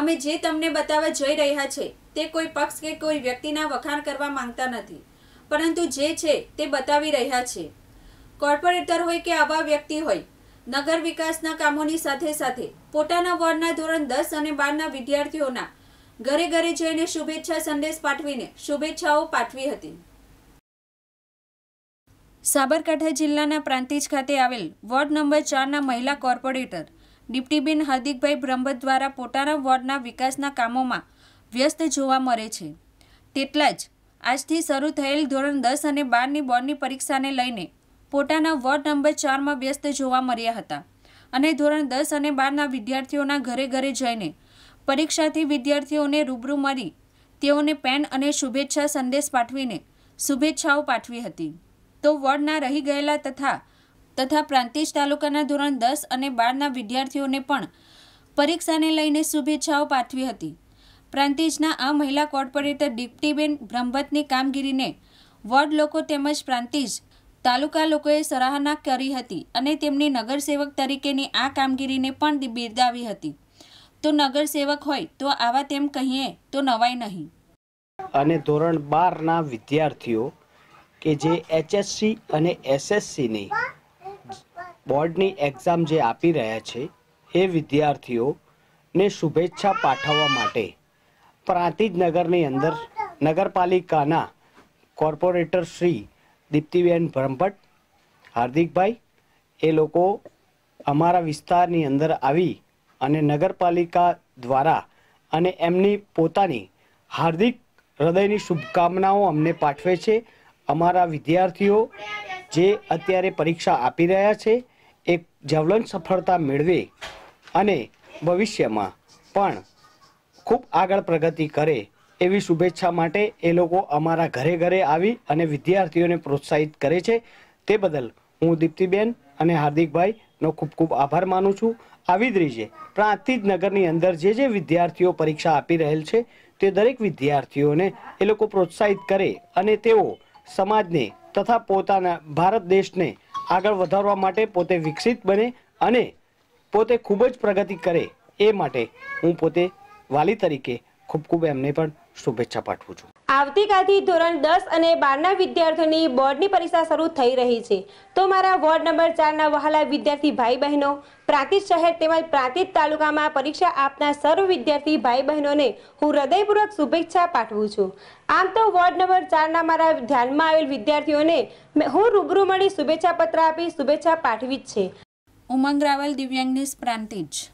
અમે જે તમને બતાવવા જઈ રહ્યા છે તે કોઈ પક્ષ કે કોઈ વ્યક્તિના વખાણ કરવા માંગતા નથી પરંતુ જે છે તે બતાવી રહ્યા છે કોર્પોરેટર હોય કે આવા વ્યક્તિ હોય નગર વિકાસના કામોની સાથે સાથે પોતાના વોર્ડના ધોરણ દસ અને બારના વિદ્યાર્થીઓના ઘરે ઘરે જઈને શુભેચ્છા સંદેશ પાઠવીને શુભેચ્છાઓ પાઠવી હતી સાબરકાંઠા જિલ્લાના પ્રાંતિજ ખાતે આવેલ વોર્ડ નંબર ચારના મહિલા કોર્પોરેટર ડિપ્ટીબેન હાર્દિકભાઈ બ્રહ્મત દ્વારા પોતાના વોર્ડના વિકાસના કામોમાં વ્યસ્ત જોવા મળે છે તેટલા જ આજથી શરૂ થયેલ ધોરણ દસ અને બારની બોર્ડની પરીક્ષાને લઈને પોતાના વોર્ડ નંબર ચારમાં વ્યસ્ત જોવા મળ્યા હતા અને ધોરણ દસ અને બારના વિદ્યાર્થીઓના ઘરે ઘરે જઈને પરીક્ષાથી વિદ્યાર્થીઓને રૂબરૂ મળી તેઓને પેન અને શુભેચ્છા સંદેશ પાઠવીને શુભેચ્છાઓ પાઠવી હતી તો વોર્ડના રહી ગયેલા તથા તથા પ્રાંતિજ તાલુકાના ધોરણ દસ અને બારના વિદ્યાર્થીઓને પણ પરીક્ષાને લઈને શુભેચ્છાઓ પાઠવી હતી પ્રાંતિજના આ મહિલા કોર્પોરેટર દીપ્તિબેન બ્રહ્મભટ્ટની કામગીરીને વોર્ડ લોકો તેમજ પ્રાંતિજ તાલુકા લોકોએ સરાહના કરી હતી અને તેમની નગરસેવક તરીકેની આ કામગીરીને પણ બિરદાવી હતી તો નગરસેવક હોય તો આવા તેમ કહીએ તો નવાય નહીં અને ધોરણ બારના વિદ્યાર્થીઓ કે જે એચએસસી અને એસએસસીની બોર્ડની એક્ઝામ જે આપી રહ્યા છે એ વિદ્યાર્થીઓને શુભેચ્છા પાઠવવા માટે પ્રાંતિજ નગરની અંદર નગરપાલિકાના કોર્પોરેટર શ્રી દીપ્તિબેન ભ્રમભટ્ટ હાર્દિકભાઈ એ લોકો અમારા વિસ્તારની અંદર આવી અને નગરપાલિકા દ્વારા અને એમની પોતાની હાર્દિક હૃદયની શુભકામનાઓ અમને પાઠવે છે અમારા વિદ્યાર્થીઓ જે અત્યારે પરીક્ષા આપી રહ્યા છે એક જવલન સફળતા મેળવે અને ભવિષ્યમાં પણ ખૂબ આગળ પ્રગતિ કરે એવી શુભેચ્છા માટે એ લોકો અમારા ઘરે ઘરે આવી અને વિદ્યાર્થીઓને પ્રોત્સાહિત કરે છે તે બદલ હું દીપ્તિબેન અને હાર્દિકભાઈનો ખૂબ ખૂબ આભાર માનું છું આવી જ રીતે પ્રાંતિજ નગરની અંદર જે જે વિદ્યાર્થીઓ પરીક્ષા આપી રહેલ છે તે દરેક વિદ્યાર્થીઓને એ લોકો પ્રોત્સાહિત કરે અને તેઓ સમાજને તથા પોતાના ભારત દેશને આગળ વધારવા માટે પોતે વિકસિત બને અને પોતે ખૂબ જ પ્રગતિ કરે એ માટે હું પોતે વાલી તરીકે ખૂબ ખૂબ એમને પણ શુભેચ્છા પાઠવું છું આવતીકાલથી ધોરણ દસ અને બારના વિદ્યાર્થીઓની બોર્ડની પરીક્ષા શરૂ થઈ રહી છે તો મારા વોર્ડ નંબર ચારના વહાલા વિદ્યાર્થી ભાઈ બહેનો પ્રાંતિજ શહેર તેમજ પ્રાંતિજ તાલુકામાં પરીક્ષા આપનાર સર્વ વિદ્યાર્થી ભાઈ બહેનોને હું હૃદયપૂર્વક શુભેચ્છા પાઠવું છું આમ તો વોર્ડ નંબર ચારના મારા ધ્યાનમાં આવેલ વિદ્યાર્થીઓને હું રૂબરૂ મળી શુભેચ્છા પત્ર આપી શુભેચ્છા પાઠવી જ છે ઉમંગ રાવલ દિવ્યાંગ પ્રાંતિજ